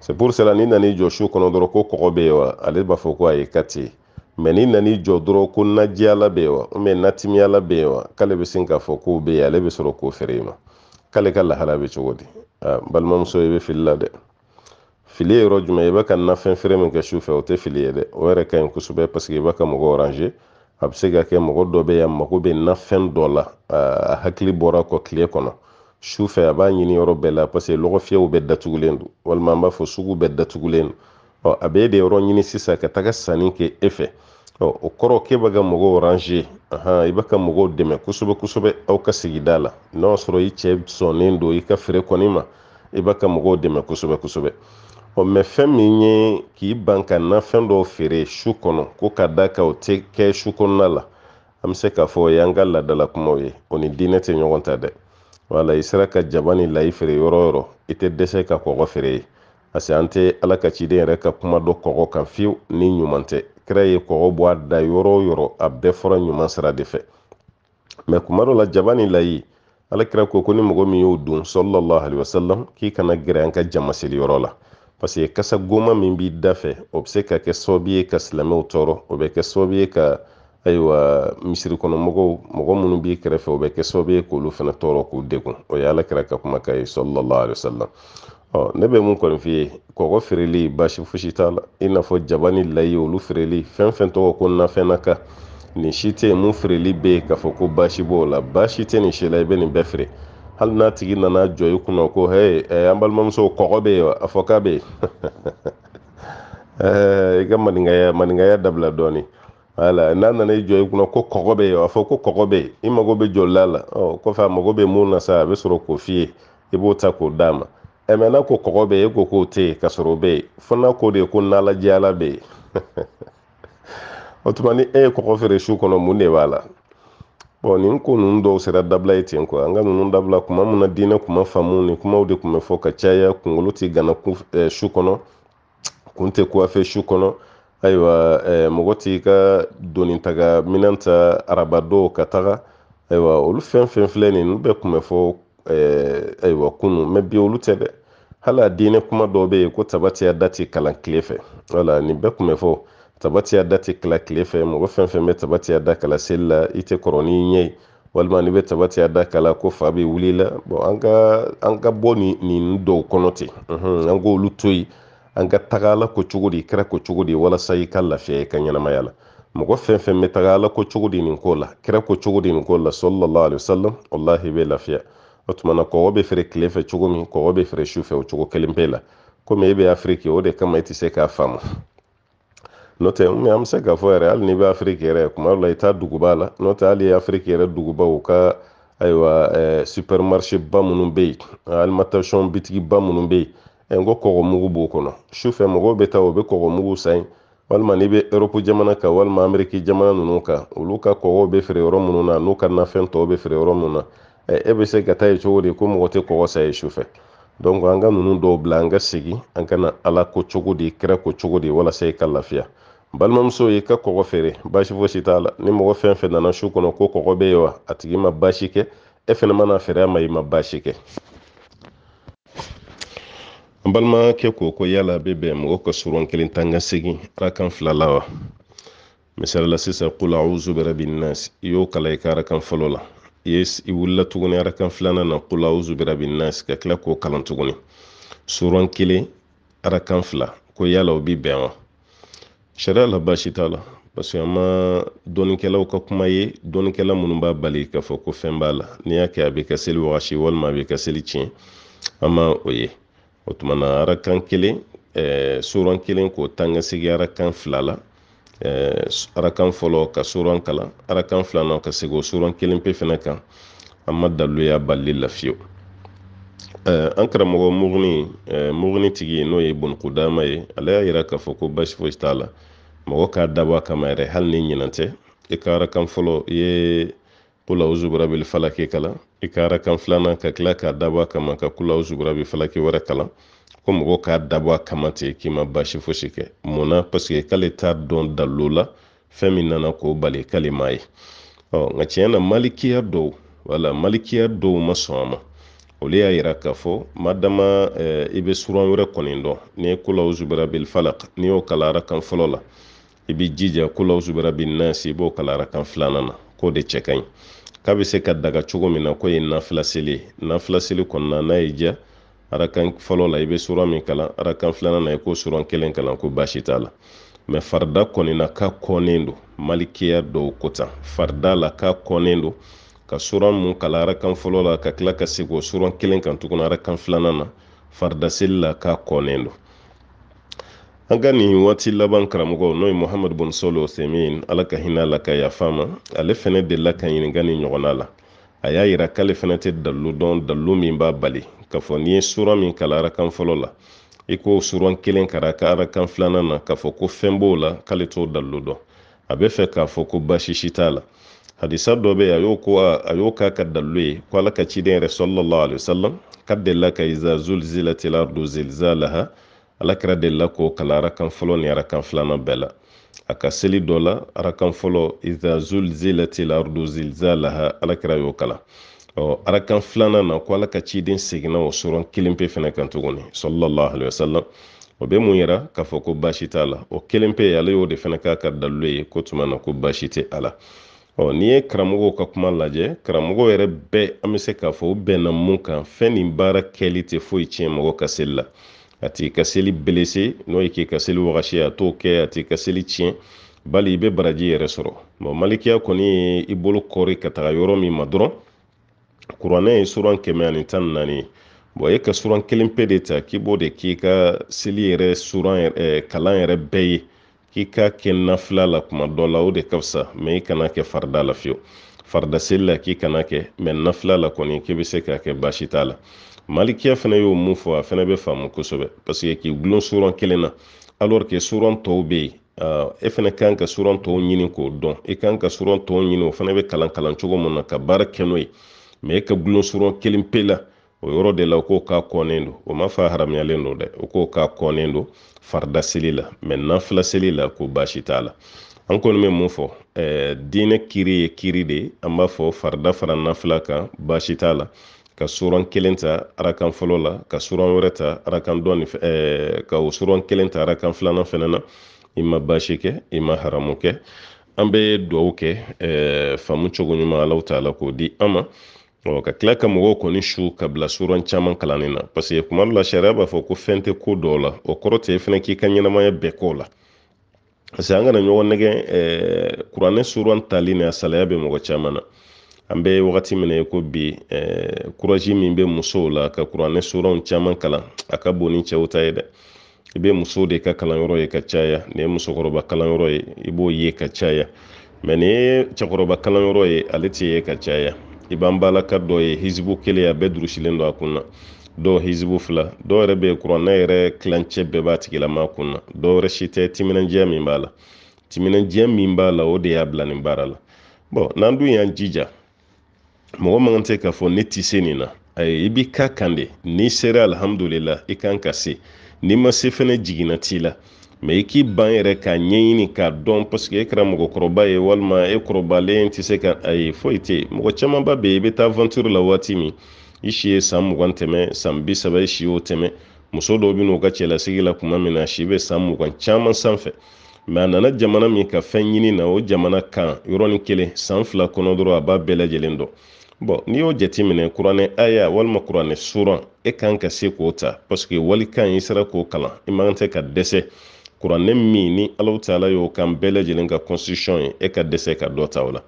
c'est pour cela n'i nan'i jɔ su kɔnɔ dɔrɔn ko kɔgɔ bɛ yen wa ale b'a fɔ ko ayi k'a tɛ yen mɛ n'i nan'i jɔ dɔrɔn ko najiyala bɛ yen wa natimiyala bɛ yen wa k'ale bɛ sin k'a fɔ k'o bɛ yen ale bɛ sɔrɔ k'o feere i ma k'ale ka lahala bɛ cogo di ah, balimamuso i bɛ fili la dɛ fili ye yɔrɔ jumɛn i bɛ ka nafɛn feere min kɛ sufɛ o tɛ fili ye dɛ o yɛrɛ ka ɲi kosɛbɛ paseke i b'a ka mɔgɔ oranze a bɛ se ka kɛ mɔgɔ dɔ bɛ yan mago bɛ nafɛn dɔ la a hakili bɔra kɔ tile kɔnɔ sufɛ a b'a ɲini yɔrɔ bɛɛ la paseke lɔgɔfiyɛw bɛɛ datugulen don walima an b'a fɔ sugu bɛɛ datugulen don ɔ a b'e de yɔrɔ ɲini sisan ka taga sanni kɛ e fɛ ɔ o kɔrɔ k'e bɛ ka mɔgɔ oranze ahan i bɛ ka mɔgɔw dɛmɛ kosɛbɛ kosɛbɛ aw ka sigida la n'a y'a sɔrɔ i cɛ sɔnnen don i ka feere kɔni ma i bɛ ka mɔgɔw dɛmɛ kosɛbɛ kosɛbɛ ɔ mɛ fɛn min ye k'i ban ka nafɛn dɔw feere su kɔnɔ ko ka da kan o tɛ kɛ su kɔnɔna la an bɛ se k'a fɔ o y'an ka laadala kumaw ye o ni diinɛ tɛ ɲɔgɔn ta dɛ wala i sera ka jaba ni layi feere yɔrɔ yɔrɔ i tɛ dɛsɛ ka kɔkɔ feere ye parce an tɛ ala ka ciden yɛrɛ ka kuma dɔ kɔkɔ kan fiyewu ni ɲuman tɛ kira ye kɔkɔ bɔ a da yɔrɔ yɔrɔ a bɛɛ fɔra ɲuman sira de fɛ mɛ kuma dɔ la jaba ni layi alakira ko ko ni mɔgɔ min y'o dun sɔlɔlɔ hali wasalam k'i kana gɛrɛ an ka jama seliyɔrɔ la paseke kasa goma min b'i da fɛ o bɛ se ka kɛ sababu ye ka silamɛw tɔɔrɔ o bɛ kɛ sababu ye ka ayiwa misiri kɔnɔ mɔgɔw mɔgɔ minnu b'i kɛrɛfɛ o bɛ kɛ sababu ye k'olu fana tɔɔrɔ k'u degun o ye ala kɛra ka kuma ka ye sɔlɔlɔhu alayhi wa ɔ ne bɛ mun kɔni f'i ye kɔkɔ feereli baasi fosi t'a la i n'a fɔ jaba ni layi olu feereli fɛn fɛn tɔgɔ ko nafɛn nin si tɛ yen mun feereli bɛ yen k'a fɔ ko baasi b'o la baasi tɛ nin si la i bɛ nin bɛɛ feere hali n'a tigi nana jɔ i kunna ko hey eh, an balimamuso kɔgɔ bɛ yen a fɔ k'a bɛ yen eh, i ka maninkaya maninkaya dabila dɔɔni wala n'a nana i jɔ i kunna ko kɔgɔ bɛ yen a fɔ ko kɔgɔ bɛ yen i mago bɛ jolila la oh, ɔ kɔfɛ a mago bɛ mun na sa a bɛ sɔrɔ k'o f'i ye i b'o ta k'o d'a ma ɛ mɛ n'a ko kɔgɔ bɛ yen e ko k'o tɛ yen ka sɔrɔ o bɛ yen fo n'a ko de ko nalajɛya la bɛ yen o tuma ni e eh, ye kɔgɔ feere su kɔnɔ mun de b'a la nin ko ninnu dɔw sera dabila ye ten kuwa an ka ninnu dabila kuma mun na eh, eh, eh, diinɛ kuma faamu ni kumaw de kun bɛ fɔ ka caya kunkolo tɛ gana su kɔnɔ kun tɛ kuwafe su kɔnɔ ayiwa mɔgɔ t'i ka doni taga minɛn ta araba dɔw ka taga ayiwa olu fɛn fɛn filɛ nin bɛɛ kun bɛ fɔ ayiwa kunu mɛ bi olu tɛ dɛ hali a diinɛ kuma dɔw bɛ yen ko tabatiya da ti kalan tile fɛ wala nin bɛɛ kun bɛ fɔ tabatiya da tɛ kila tile fɛ mɔgɔ fɛn fɛn bɛ tabatiya da kala seli la i tɛ kɔrɔni ɲɛ ye walima ni bɛ tabatiya da kala ko fa bɛ wuli la bon an ka an ka bɔ nin nin dɔw kɔnɔ ten an k'olu to yen an ka taga ala ko cogo di kɛra ko cogo di walasa i ka lafiya i ka ɲɛnamaya la mɔgɔ fɛn fɛn bɛ taga ala ko cogo di nin ko la kɛra ko cogo di nin ko la sɔlɔlɔ alayhi salam walahi bɛ lafiya o tuma na kɔgɔ bɛ feere tile fɛ cogo min kɔgɔ bɛ feere su fɛ o cogo kelen pe la komi e bɛ afiriki o de kama e tɛ se k'a faamu n'o tɛ n an bɛ se k'a fɔ yɛrɛ hali n'i bɛ afiriki yɛrɛ kuma dɔ la i taa duguba la n'o tɛ hali afiriki yɛrɛ dugubaw ka ayiwa eh, supermarché ba minnu bɛ yen alimentation bitigi ba minnu bɛ yen n ko kɔgɔmugu b'o kɔnɔ sufɛ mɔgɔw bɛ taa u bɛ kɔgɔmugu san walima n'i bɛ erɔpu jamana kan walima ameriki jamana ninnu kan olu ka kɔgɔw bɛ feere minnu na n'u ka nafɛn tɔw bɛ feere minnu na e bɛ se ka taa yen cogo di ko mɔgɔ tɛ kɔgɔ sa ye sufɛ donc an ka ninnu dɔw bila an ka segin an ka ala ko cogo di kɛra ko cogo di walasa i ka lafiya balimamuso ye ka kɔgɔ feere basi fosi t'a la ni mɔgɔ fɛn fɛn nana su kɔnɔ ko kɔgɔ bɛ yen wa a tigi ma basi kɛ e fɛnɛ mana feere a ma i ma basi kɛ an balimakɛ ko ko yala bɛ bɛn mɔgɔ ka suron kelen tan ka segin ala kan fila la wa misalila sisan kul auzu birabinnas i y'o kala i ka arakan fɔlɔ la i wulila tuguni arakan filanan na kul auzu birabinnas ka tila k'o kalan tuguni suron kelen arakan fila ko yala o bi bɛn wa sariya la baasi t'a la parce que ma dɔnnikɛlaw ka kuma ye dɔnnikɛla minnu b'a bali k'a fɔ ko fɛn b'a la n'i y'a kɛ a bɛ ka seli wagasi walima a bɛ ka seli tiɲɛ an ma o ye o tuma arakan kelen soran kelen k'o tan arakan fila la arakan fɔlɔ ka soran kalan arakan filanan ka segin o soran kelen pe fɛnɛ kan an ma dalilu balili la fiyewu an karamɔgɔ muguni muguni tigi n'o ye bɔnkodama ye ale y'a yira k'a fɔ ko basi foyi t'a la mogo k'a dabɔ a kama yɛrɛ hali ni ɲinan i ka arakan fɔlɔ i ye kula uzuburabil falaki kalan i ka arakan filanan ka tila k'a dabɔ a kama ka kula falaki wɛrɛ kalan ko mɔgɔ k'a dabɔ a kama ten k'i ma baasi fosi kɛ munna paseke k'ale t'a dɔn dalo la fɛn min nana k'o bali k'ale m'a ye ɔ nka tiɲɛ na malikiya dɔw wala malikiya dɔw ma sɔn a ma olu y'a yira k'a fɔ madama i bɛ suran wɛrɛ kɔni dɔn n'i ye kula falak n'i y'o kala arakan fɔlɔ la i b'i jija ko lawusubara bi nasi i b'o kalara kan filanan na k'o de cɛ ka k'a bɛ se ka daga cogo min na ko ye nafila seli ye nafila seli n'a y'i diya arakan fɔlɔ la i bɛ sura min kalan arakan filanan na i ko sura kelen kalan ko baasi t'a la mɛ farida kɔni na ka kɔnnen don malikiya dɔw ko tan farida la ka kɔnnen don ka sura mun kala arakan fɔlɔ la ka tila ka se k'o sura kelen kan tuguni arakan filanan na farida seli la ka kɔnnen don an ka nin waati laban karamɔgɔ n'o ye mohamad bun solo semin ala ka hinɛ la ka yafa ma ale fɛnɛ delila ka ɲininga nin ɲɔgɔnna la a y'a yira k'ale fɛnɛ tɛ dalilu dɔn dalilu min b'a bali k'a fɔ n'i ye sura min kala arakan fɔlɔ la i k'o suran kelen kara ka arakan filanan na k'a fɔ ko fɛn b'o la k'ale t'o dalilu dɔn a bɛ fɛ k'a fɔ ko basisi t'a la hadisa dɔ bɛ yen a y'o ko a y'o k'a ka dalilu ye ko ala ka ciden yɛrɛ sɔlɔlɔ alayisalam ka delila ka iza zulzilatil ardu zilzalaha alakira de la k'o kalan arakan fɔlɔ ni arakan filanan bɛɛ la a ka seli dɔ la arakan fɔlɔ iza zulzilati lardu zilzalaha alakira y'o kalan ɔ arakan filanan na ko ala ka ciden seginna o sɔrɔ kelen pe fɛnɛ kan tuguni sallallahu alaihi wasallam o bɛ mun yira k'a fɔ ko baasi t'a la o kelen pe ale y'o de fɛnɛ k'a ka dalilu ye ko tuma na ko baasi tɛ a la ɔ n'i ye karamɔgɔw ka kuma lajɛ karamɔgɔ yɛrɛ bɛɛ an bɛ se k'a fɔ u bɛnna mun kan fɛn nin baara kɛli tɛ foyi tiɲɛ mɔgɔ ka seli la ati t'i ka seli belese n'o ye k'i ka seli wagasi a t'o kɛ a t'i ka seli tiɲɛ bali i bɛ baraji yɛrɛ sɔrɔ bon malikiya kɔni ye i bolo kɔri ka taga yɔrɔ min ma dɔrɔn kuranɛ ye suran eh, kɛmɛ ani tan ni naani ye bon e ka suran kelen pe de ta k'i b'o de k'i ka seli yɛrɛ suran kalan yɛrɛ bɛɛ ye k'i ka kɛ nafila la kuma dɔ la o de ka fisa mɛ i kana kɛ farida la fiyewu farida seli la k'i kana kɛ mɛ nafila la kɔni k'i bɛ se k'a kɛ baasi t'a la malikiya fana y'o mun fɔ a fana bɛ faamu kosɛbɛ paseke k'i gulon suran kelen na alors que suran tɔw bɛ yen e fana kan ka suran tɔw ɲini k'o dɔn i e kan ka suran tɔw ɲini o fana bɛ kalan kalan cogo min na ka baara kɛ n'o ye mɛ e ka gulon suran kelen pe la o yɔrɔ de la o k'o k'a kɔnnen do o ma fa haramuyalen don dɛ o k'o k'a kɔnnen don farida seli la mɛ nafila seli la ko baasi t'a la an kɔni bɛ mun fɔ diinɛ kiri ye kiri de an b'a fɔ farida fara nafila kan baasi t'a la ka suran kelen ta arakan fɔlɔ la ka suran wɛrɛ ta arakan dɔɔni eh, ka o suran kelen ta arakan filanan fɛnɛ na i ma baasi kɛ i ma haramu kɛ an bɛ dugawu kɛ eh, faamu cogo ɲuman alaw ta ala k'o di an ma ɔ ka tila ka mɔgɔw kɔni su ka bila suran caman kalannin na paseke kuma dɔ la sariya b'a fɔ ko fɛn tɛ ko dɔw la o kɔrɔ tɛ fɛnɛ k'i ka ɲɛnamaya bɛɛ k'o la parce que an kana ɲɔgɔn nɛgɛ eh, kuranɛ suran tali ni a salaya bɛ mɔgɔ caman na an bɛ wagati min na i ko eh, bi kurazi min bɛ musow la ka kuranɛ suranw caman kalan a ka bon ni cɛw ta ye dɛ i bɛ musow de ka kalanyɔrɔ ye ka caya nin ye musokɔrɔba kalanyɔrɔ ye i b'o ye ka caya mɛ nin ye cɛkɔrɔba kalanyɔrɔ ye ale tɛ ye ka caya i b'an balaka dɔ ye hizibu kelen a bɛɛ durusilen don a kun na dɔw hizibu fila dɔw yɛrɛ bɛ yen kuranɛ yɛrɛ kilancɛ bɛɛ b'a tigilama kun na dɔw yɛrɛ si tɛ timinandiya min b'a la timinandiya min b'a la o de y'a bila nin baara la bɔn n'an dun y'an jija mɔgɔ man tɛ k'a fɔ ne ti se nin na ayi i b'i ka kan de n'i sera alihamudulila i kan ka se n'i ma se fɛnɛ jiginna t'i la mɛ i k'i ban yɛrɛ k'a ɲɛɲini k'a dɔn paseke e kɛra mɔgɔkɔrɔba ye walima e kɔrɔbalen tɛ se ka ayi foyi tɛ yen mɔgɔ camanba bɛ yen i bɛ taa aventure la waati min i si ye san mugan tɛmɛ san bi saba i si y'o tɛmɛ muso dɔw bɛ n'u ka cɛlasigi la tuma min na si bɛ san mugan caman sanfɛ mɛ a nana jamana min ka fɛn ɲini na o jamana kan yɔrɔnin kelen san fila kɔnɔ dɔrɔn a b'a bɛɛ lajɛlen dɔn bɔn n'i y'o minɛ kuranɛ aya walima kuranɛ suran e kan ka se k'o ta paseke wali kan i sera k'o kalan i man tɛ ka dɛsɛ kuranɛ min ni alaw taala y'o kan bɛɛ lajɛlen ka constitution ye e ka dɛsɛ ka dɔ ta o la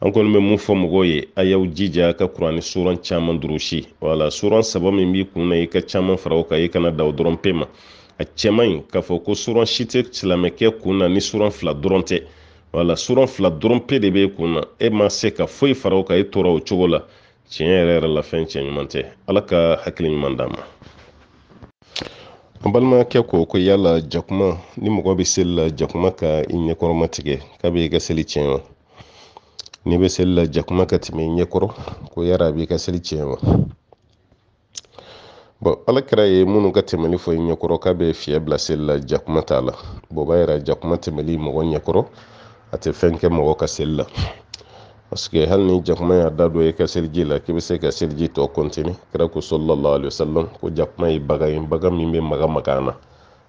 an kɔni bɛ mun fɔ mɔgɔw ye a y'aw jija ka kuranɛ suran caman durusi wala suran saba min b'i kun na i ka caman fara o kan i kana da o dɔrɔn pe ma a cɛman ɲi k'a fɔ ko suran si tɛ silamɛkɛ kun na ni suran fila dɔrɔn tɛ wala suran fila dɔrɔn pe de b'e kun na e ma se ka foyi fara o kan e tora o cogo la tiɲɛ yɛrɛ yɛrɛ la fɛn cɛ ɲuman tɛ ala ka hakili ɲuman d'a ma an balimakɛ ko ko yala jakuma ni mɔgɔ bɛ seli la jakuma ka i ɲɛkɔrɔmatigɛ k'a bɛ i ka seli tiɲɛ wa n'i bɛ seli la jakuma ka tɛmɛ i ɲɛkɔrɔ ko yara a b'i ka seli tiɲɛ wa bɔn alakira ye minnu ka tɛmɛli fɔ i ɲɛkɔrɔ k'a bɛ fiɲɛ bila seli la jakuma t'a la bɔn o b'a yira jakuma tɛmɛli mɔgɔ ɲɛkɔrɔ a tɛ fɛn kɛ mɔgɔ ka seli la paseke hali ni jakuma y'a da don i ka seliji la k'i bɛ se ka seliji tɔ kɔntini kira ko sɔlɔlɔ alayhi wasalam ko jakuma ye bagan ye bagan min bɛ maga maga na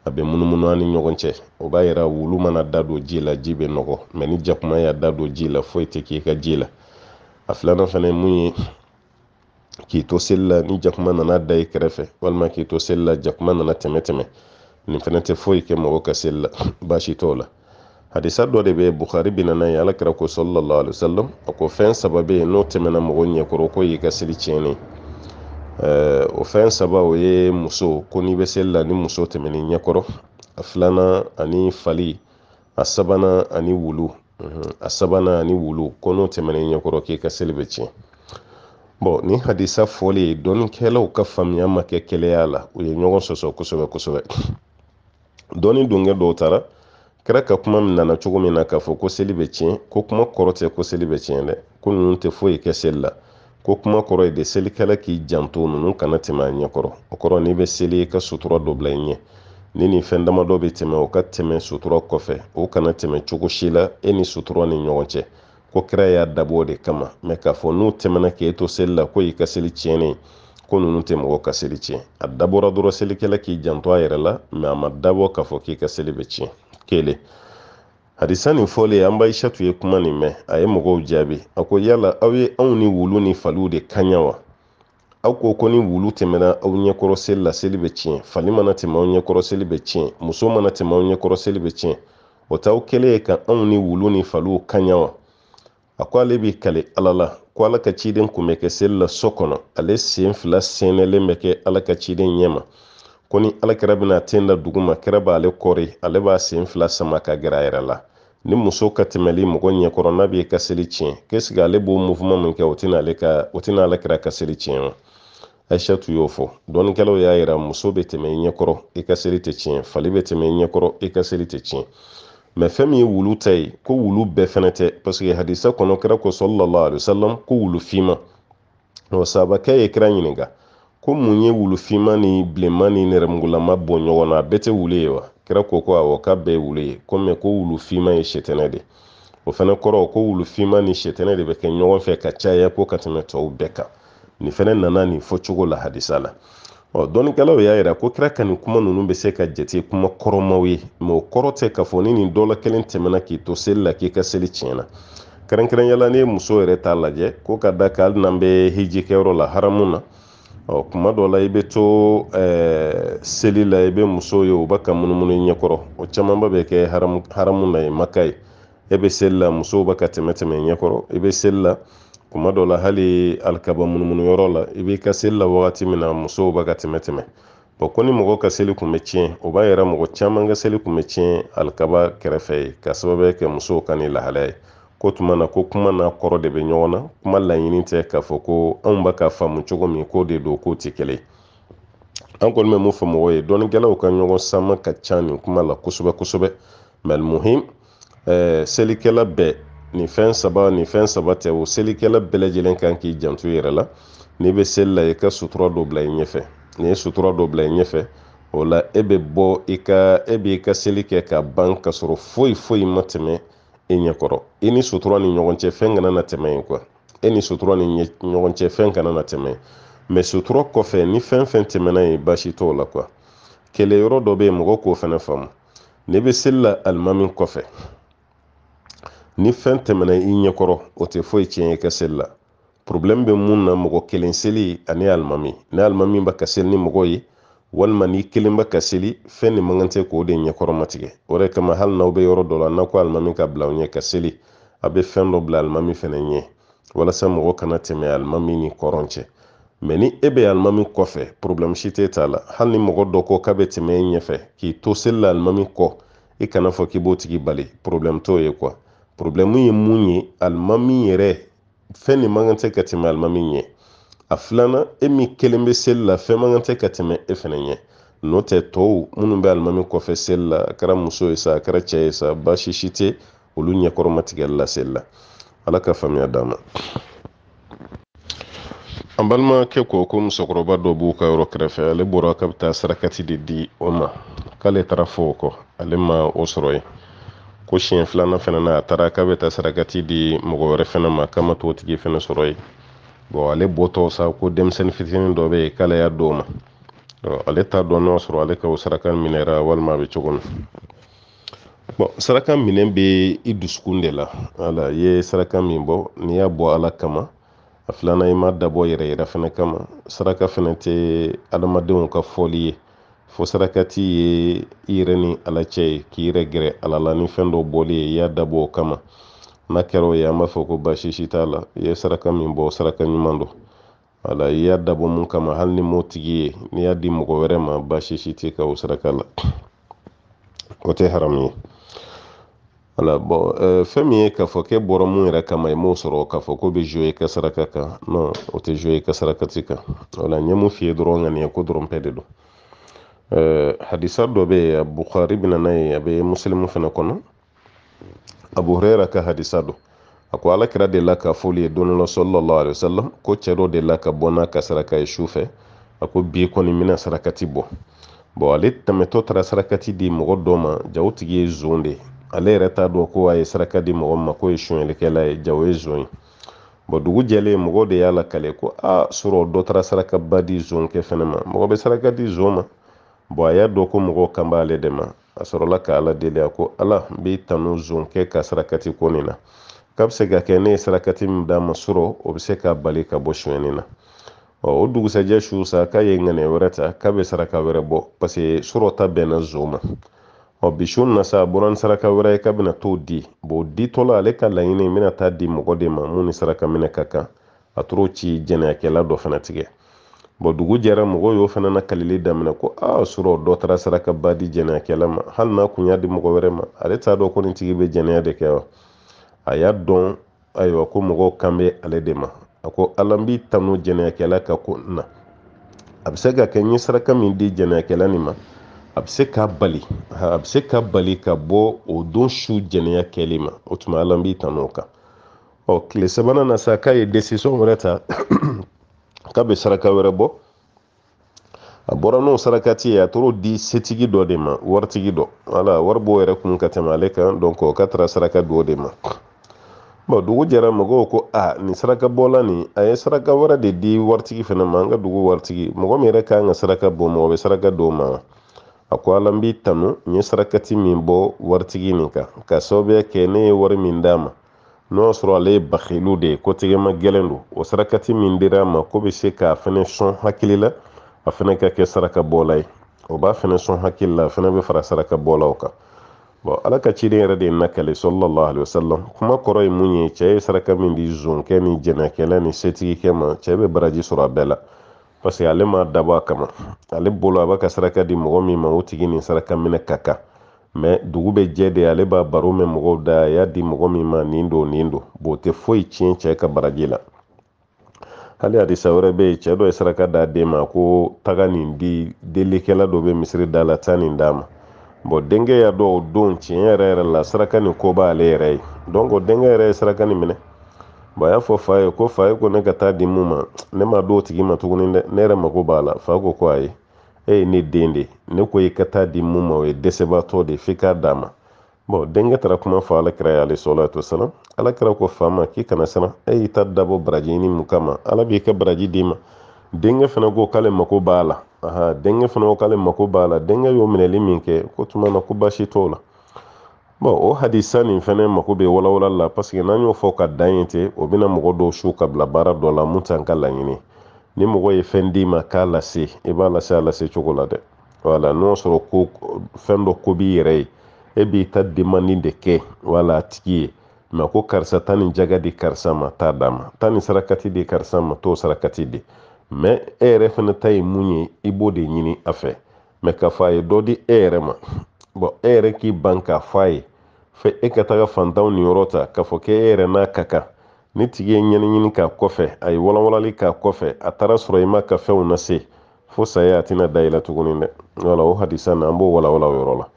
a bɛ munumunu an ni ɲɔgɔn cɛ o b'a yira wulu mana da don ji la ji bɛ nɔgɔ mɛ ni jakuma y'a da don ji la foyi tɛ k'i ka ji la a filanan fana ye mun ye k'i to seli la ni jakuma nana da i e kɛrɛfɛ walima k'i to seli la jakuma nana tɛmɛ tɛmɛ nin fana tɛ foyi kɛ mɔgɔ ka seli la baasi t'o la hadisa dɔ de bɛ bukhari bina n'a ye alakira ko sallallahu alaihi wasallam a ko fɛn saba bɛ yen n'o tɛmɛna mɔgɔ ɲɛkɔrɔ ko y'i ka seli tiɲɛni o fɛn saba o ye muso ko n'i bɛ seli la ni muso tɛmɛn'i ɲɛkɔrɔ a filanan ani fali a sabanan ani wulu a sabanan ani wulu ko n'o tɛmɛn'i ɲɛkɔrɔ k'i ka seli bɛ tiɲɛ bɔn ni hadisa fɔli ye dɔnnikɛlaw ka faamuya ma kɛ kɛlɛya la u ye ɲɔgɔn sɔsɔ kosɛbɛ kosɛbɛ dɔnni donkɛ dɔw taara kɛra ka kuma min nana cogo min na k'a fɔ ko seli bɛ tiɲɛ ko kuma kɔrɔ tɛ ko seli bɛ tiɲɛ dɛ ko ninnu tɛ foyi kɛ seli la ko kuma kɔrɔ ye de selikɛla k'i janto ninnu kana tɛmɛ a ɲɛkɔrɔ o kɔrɔ n'i bɛ seli i ka sutura dɔ bila i ɲɛ ni nin fɛn damadɔ bɛ tɛmɛ o ka tɛmɛ sutura kɔfɛ o kana tɛmɛ cogo si la e ni sutura ni ɲɔgɔn cɛ ko kira y'a dabɔ de kama mɛ k'a fɔ n'u tɛmɛna k'e to seli la ko y'i ka seli tiɲɛnen ko ninnu tɛ mɔgɔ ka seli tiɲɛ a dabɔra dɔrɔn selikɛla k'i janto a yɛrɛ la mɛ a ma dabɔ k'a fɔ k'i ka seli bɛ tiɲɛ kelen hadisa nin an an bayisatu ye kuma nin mɛ a ye mɔgɔw jaabi a ko yala aw ye anw ni wulu ni faliw de ka wa aw ko ko ni wulu tɛmɛna aw ɲɛkɔrɔ seli la seli bɛ tiɲɛ fali mana tɛmɛ aw ɲɛkɔrɔ bɛ tiɲɛ muso mana tɛmɛ aw ɲɛkɔrɔ bɛ tiɲɛ o t'aw kɛlen ye ka anw ni wulu ni faliw ka wa a ko ale b'i kale ala la ko ala ka ciden kun bɛ kɛ seli la so kɔnɔ ale sen fila sɛnɛlen bɛ kɛ ala ka ciden ɲɛma ko ni alakira bena ten duguma dugu b'ale kɔri ale b'a sen fila sama ka gɛrɛ yɛrɛ la ni muso ka tɛmɛli mɔgɔ ɲɛkɔrɔ n'a b'i ka seli tiɲɛ k'esigi ale b'o mufuma min kɛ o tɛna alakira ka seli tiɲɛ wa ayisatu y'o fɔ dɔnnikɛlaw y'a yira muso bɛ tɛmɛ ɲɛkɔrɔ i ka seli tɛ tiɲɛ fali bɛ tɛmɛ ɲɛkɔrɔ i ka seli tɛ tiɲɛ mɛ fɛn min ye wulu ta ye ko wulu bɛɛ fɛnɛ tɛ paseke hadisa kɔnɔ kira ko sɔlɔlɔ alayisalam ko wulu finma wa saabakɛ ye kira ɲininka ko mun ye wulufinma ni bilenman ni nɛrɛmugulama bɔ ɲɔgɔn na a bɛɛ tɛ wulu ye wa kira ko ko awɔ k'a bɛɛ ye wulu ye ko mɛ ko wulufinma ye sɛtɛnɛ de o fana kɔrɔ ko wulufinma ni sɛtɛnɛ de bɛ kɛ ɲɔgɔn fɛ ka caya ko ka tɛmɛ tɔw bɛɛ kan nin fɛnɛ nana nin fɔcogo la hadisa la ɔ dɔnnikɛlaw y'a yira ko kira ka nin kuma ninnu bɛ se ka jate kuma kɔrɔmaw ye mɛ o kɔrɔ tɛ k'a fɔ ni nin dɔ la kelen tɛmɛna k'i to seli la k'i ka seli tiɲɛna kɛrɛnkɛrɛnnenya la ne ye muso yɛrɛ t'a lajɛ ko ka da kan hali n'an bɛ hiji la haramu na ɔ kuma dɔ la i bɛ to ɛɛ seli la i bɛ muso ye u b'a ka munumunu i ɲɛkɔrɔ o camanba bɛ kɛ haramu haramu na ye maka ye e bɛ seli la musow b'a ka tɛmɛ tɛmɛ i ɲɛkɔrɔ i bɛ seli la kuma dɔ la hali alikaba munumunu yɔrɔ la i b'i ka seli la wagati min na musow b'a ka tɛmɛ tɛmɛ bɔn ko ni mɔgɔ ka seli kun bɛ tiɲɛ o b'a yira mɔgɔ caman ka seli kun bɛ tiɲɛ alikaba kɛrɛfɛ ye k'a sababuya kɛ musow ka nin lahalaya ye ko tuma na ko kuma n'a kɔrɔ de bɛ ɲɔgɔn na kuma laɲini tɛ k'a fɔ ko anw bɛ ka faamu cogo min k'o de don k'o tɛ kelen an kɔni bɛ mun fɔ mɔgɔw ye dɔnnikɛlaw ka ɲɔgɔn sama ka ca nin kuma la kosɛbɛ kosɛbɛ malimuhim eh, selikɛla bɛɛ nin fɛn saba nin fɛn saba tɛ o selikɛla bɛɛ lajɛlen kan k'i janto i yɛrɛ la n'i bɛ seli la i ka sutura dɔ bila i ɲɛfɛ n'i ye sutura dɔ bila i ɲɛfɛ o la e bɛ bɔ i ka e b'i ka seli kɛ ka ban ka sɔrɔ foyi foyi ma tɛmɛ e ɲɛkɔrɔ e ni sutura ni ɲɔgɔn cɛ fɛn kana na tɛmɛ ye kuwa e ni sutura ni ɲɔgɔn cɛ fɛn kana na tɛmɛ mɛ sutura kɔfɛ ni fɛn fɛn tɛmɛna ye baasi t'o la kuwa kɛlɛ dɔ bɛ yen mɔgɔ k'o fana faamu ne bɛ seli la alimami kɔfɛ ni fɛn tɛmɛna i ɲɛkɔrɔ o tɛ foyi tiɲɛ i ka seli la bɛ mun na mɔgɔ kelen seli ani alimami ni alimami ba ka seli ni mɔgɔ ye walma n'i kelen bɛ ka seli fɛn nin man kan tɛ k'o de ɲɛkɔrɔmatigɛ o de kama hali n'aw bɛ yɔrɔ dɔ la n'aw ko alimami ka bila aw ɲɛ ka seli a bɛ fɛn dɔ bila alimami fɛnɛ ɲɛ walasa mɔgɔ kana tɛmɛ alimami ni kɔrɔn cɛ mɛ ni e bɛ alimami kɔfɛ problɛmu si tɛ t'a la hali ni mɔgɔ dɔ ko k'a bɛ tɛmɛ e ɲɛfɛ k'i to seli la alimami kɔ i kana fɔ k'i b'o tigi bali problɛmu t'o ye kuwa problɛmu ye mun ye alimami yɛrɛ fɛn nin man kan tɛ ka tɛmɛ alimami ɲɛ a filanan e min kelen be seli la fɛn man kan tɛ ka tɛmɛ e fɛnɛ ɲɛ n'o tɛ tɔw minnu bɛ alimami kɔfɛ seli la a kɛra muso ye sa a kɛra cɛ ye sa baasi si tɛ olu ɲɛkɔrɔmatigɛli la seli la ala ka faamuya d'an ma an balimakɛ ko ko musokɔrɔba dɔ b'u ka yɔrɔ kɛrɛfɛ ale bɔra ka bɛ taa sarakati de di o ma k'ale taara fɔ o kɔ ale ma o sɔrɔ ye ko siɲɛ filanan fana na a taara k'a bɛ taa sarakati di mɔgɔ wɛrɛ fana ma k'a t'o tigi fana sɔrɔ yen bon ale bɔtɔ sa ko denmisɛnnin fitinin dɔ bɛ yen k'ale y'a d'o ma ale t'a dɔn n'a sɔrɔ ale ka o saraka minɛra walima a bɛ cogo min bon saraka minɛ bɛ i dusukun de la wala i ye saraka min bɔ n'i y'a bɔ ala kama a filanan i ma dabɔ yɛrɛ yira fana kama saraka fana tɛ adamadenw ka fɔli ye fo saraka ti ye i yɛrɛ ni ala cɛ ye k'i yɛrɛ gɛrɛ ala la ni fɛn dɔ bɔli ye i y'a dabɔ o kama n'a kɛra o ye an b'a fɔ ko baasi si t'a la i ye saraka min bɔ saraka ɲuman don wala i y'a dabɔ mun kama hali ni m'o tigi ye n'i y'a di mɔgɔ wɛrɛ ma baasi si tɛ ka o saraka la o tɛ haramu ye wala bɔn ɛɛ fɛn min ye k'a fɔ k'e bɔra mun yɛrɛ kama i m'o sɔrɔ k'a fɔ k'o bɛ zo i ka saraka kan non o tɛ zo i ka saraka ti kan wala n ye mun f'i ye dɔrɔn ŋaniya ko dɔrɔn bɛɛ de don ɛɛ hadisa dɔ bɛ yen bukhari bɛ na n'a ye a bɛ muslimu fana kɔnɔ abu huraira ka hadisa do a ko alakira de la ka foli ye don sallallahu alaihi wasallam ko cɛ dɔ de la ka bɔ n'a ka saraka ye su fɛ a ko bi kɔni mina sarakati bɔ bɔn ale tɛmɛtɔ taara sarakati di mɔgɔ dɔ ma jaw tigi ye zon de ale yɛrɛ t'a dɔn ko a ye saraka di mɔgɔ ma ko ye sonyɛlikɛla ye jaw ye zon ye bɔn dugu jɛlen mɔgɔ de y'a lakale ko a sɔrɔ dɔ taara sarakaba di zonkɛ fɛnɛ ma mɔgɔ bɛ saraka di zon ma bɔn a y'a dɔn ko mɔgɔw kan b'ale de ma a sɔrɔla ka ala deli a ko ala b'i tanu zon kɛ ka sarakati ko nin na k'a bɛ se ka kɛ ne ye sarakati min d'a ma sɔrɔ o bɛ se k'a bali ka bɔ sonyani na ɔ o dugusɛjɛ su sa k'a ye ŋaniya wɛrɛ ta k'a bɛ saraka wɛrɛ bɔ paseke sɔrɔ ta bɛnna zon ma ɔ bi su na sa a bɔra ni saraka wɛrɛ ye k'a bɛna t'o di bon ditɔla ale ka laɲini bɛna taa di mɔgɔ de ma mun ni saraka minɛ ka kan a tor'o ci jɛnɛyakɛla dɔ fana tigɛ bɔn dugu jɛra mɔgɔw y'o fana na kalili daminɛ ko aa surɔ dɔ taara saraka ba di jɛnɛyakɛla ma hali n'a kun y'a di mɔgɔ wɛrɛ ma ale t'a dɔn ko nin tigi bɛ jɛnɛya de kɛ wa a y'a dɔn ayiwa ko mɔgɔw kan bɛ ale de ma a ko ala n b'i tanu jɛnɛyakɛla ka ko na a bɛ se ka kɛ n ye saraka min di jɛnɛyakɛla nin ma a bɛ se k'a bali a bɛ se ka bali ka bɔ o don su jɛnɛya kɛli ma o tuma ala n b'i tanu o kan ɔ tile sabanan na sa k'a ye wɛrɛ ta kabe bɛ saraka wɛrɛ bɔ a bɔra n'o sarakati ye a t'o di setigi dɔ de ma waritigi dɔ wala wari b'o yɛrɛ kun ka tɛmɛ ale kan donc ka taara saraka di de ma bon dugu jɛra mɔgɔw ko a nin saraka bɔla nin a ye saraka wɛrɛ de di waritigi fana ma an ka dugu waritigi mɔgɔ min yɛrɛ kan ka saraka bɔ mɔgɔ bɛ saraka di ma a ko ala n b'i tanu n ye sarakati min bɔ waritigi nin kan k'a sababuya kɛ ne ye wari min d'a ma n'o y'a sɔrɔ ale ye bakilu de ye kotigɛma gɛlɛn don o sarakati min dira a ma ko bɛ se k'a fɛnɛ sɔn hakili la a fɛnɛ ka kɛ saraka bɔla ye o b'a fɛnɛ sɔn hakili la a fɛnɛ bɛ fara saraka bɔlaw kan bɔn ala ka ciden yɛrɛ de nakale sɔlɔlɔ ali wasalam kuma kɔrɔ ye mun ye cɛɛ ye saraka min di zonkɛ ni jɛnɛkɛla ni setigikɛ ma cɛɛ bɛ baraji sɔrɔ a bɛɛ la parce ale m'a dabɔ a kama ale bolo a b'a ka saraka di mɔgɔ min ma o tigi ni saraka minɛ ka kan mɛ dugu bɛ jɛ de ale b'a baro mɛn mɔgɔw da a y'a di mɔgɔ min ma nin don nin don b'o tɛ foyi tiɲɛ cɛ ka baraji la hali hadisa wɛrɛ bɛ yen cɛ dɔ ye saraka d'a den ma ko taga nin di delikɛla dɔ bɛ misiri da la taa nin d'a ma bɔn denkɛ y'a dɔn o don tiɲɛ yɛrɛ yɛrɛ la saraka nin ko b'ale yɛrɛ ye donc denkɛ yɛrɛ ye saraka nin minɛ bon a y'a fɔ fa ye ko fa ye ko ne ka taa di mun ma ne ma d'o tigi ma tuguni dɛ ne yɛrɛ mako b'a la fa ko ko ayi e ye ne den de ne ko i ka taa di mun ma o ye dɛsɛbaatɔ de f'i k'a d'a ma bɔn denkɛ taara kuma fɔ alakira ye ale sɔlɔtu alakira ko faama k'i kana siran e y'i ta dabɔ baraji ɲini mun kama ala b'i ka baraji d'i ma denkɛ fana ko k'ale mako b'a la aha denkɛ fana ko k'ale mako b'a la denkɛ y'o minɛli min kɛ ko tuma na ko baasi t'o la bon o hadisa nin fɛnɛ mako bɛ walawala la paseke n'an y'o fɔ ka dan ye ten o bɛna mɔgɔ dɔw su ka bila baara dɔ la mun t'an ka laɲini ni mɔgɔ ye fɛn d'i ma k'a lase i b'a lase a lase cogo la dɛ wala n'o sɔrɔ ko fɛn dɔ ko b'i yɛrɛ ye e b'i ta demandi de kɛ wala a tigi ye mɛ ko karisa tan nin jaga di karisa ma t'a d'a ma tan nin sarakati di karisa ma t'o sarakati di mɛ e yɛrɛ fɛnɛ ta ye mun ye i b'o de ɲini a fɛ mɛ k'a fɔ a ye dɔ di e yɛrɛ ma bɔn e yɛrɛ k'i ban k'a fɔ a ye fɛ e ka taga fantanw ni yɔrɔ ta k'a fɔ k'e yɛrɛ n'a ka kan ni tigi ye ɲɛniɲini k'a kɔfɛ a ye walawalali k'a kɔfɛ a taara sɔrɔ i ma ka fɛnw na fo saya a tɛna da i la tuguni dɛ wala o hadisa na an b'o walawala o yɔrɔ la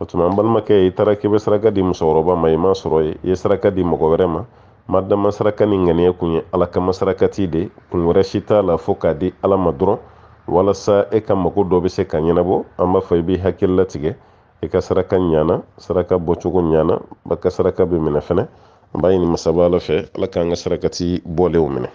o tuma an balimakɛ i taara k'i bɛ saraka di musokɔrɔba ma i m'a sɔrɔ ye i ye saraka di mɔgɔ wɛrɛ ma madama saraka ni ŋaniya kun ye ala kama sarakati de kun wɛrɛ si t'a la fo k'a di ala ma dɔrɔn walasa e ka mago dɔ bɛ se ka ɲɛnabɔ an b'a fɔ i b'i hakili latigɛ i ka saraka ɲana saraka bɔcogo ɲana ba saraka bɛ minɛ fɛnɛ mbayi ni masaba la fɛ ala k'an ka sarakati bɔlenw minɛ